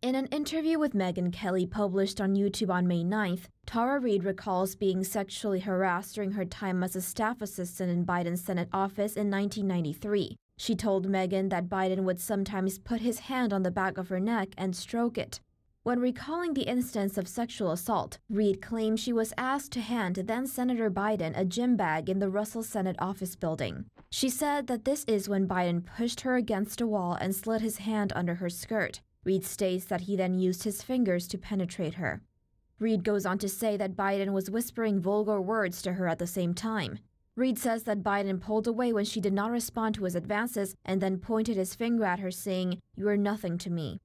In an interview with Megan Kelly published on YouTube on May 9th, Tara Reid recalls being sexually harassed during her time as a staff assistant in Biden's Senate office in 1993. She told Megan that Biden would sometimes put his hand on the back of her neck and stroke it. When recalling the instance of sexual assault, Reid claimed she was asked to hand then Senator Biden a gym bag in the Russell Senate office building. She said that this is when Biden pushed her against a wall and slid his hand under her skirt. Reed states that he then used his fingers to penetrate her. Reed goes on to say that Biden was whispering vulgar words to her at the same time. Reed says that Biden pulled away when she did not respond to his advances and then pointed his finger at her, saying, You are nothing to me.